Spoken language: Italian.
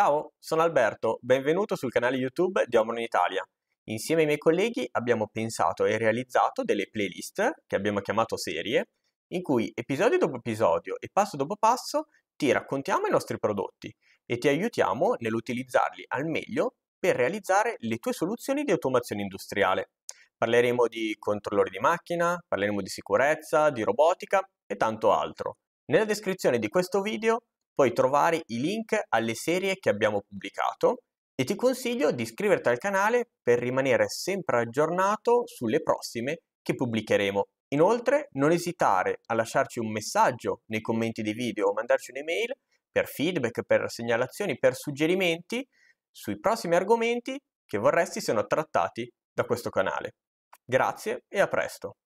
Ciao, sono Alberto, benvenuto sul canale YouTube di Omron Italia. Insieme ai miei colleghi abbiamo pensato e realizzato delle playlist, che abbiamo chiamato serie, in cui episodio dopo episodio e passo dopo passo ti raccontiamo i nostri prodotti e ti aiutiamo nell'utilizzarli al meglio per realizzare le tue soluzioni di automazione industriale. Parleremo di controllori di macchina, parleremo di sicurezza, di robotica e tanto altro. Nella descrizione di questo video puoi trovare i link alle serie che abbiamo pubblicato e ti consiglio di iscriverti al canale per rimanere sempre aggiornato sulle prossime che pubblicheremo. Inoltre non esitare a lasciarci un messaggio nei commenti dei video o mandarci un'email per feedback, per segnalazioni, per suggerimenti sui prossimi argomenti che vorresti siano trattati da questo canale. Grazie e a presto!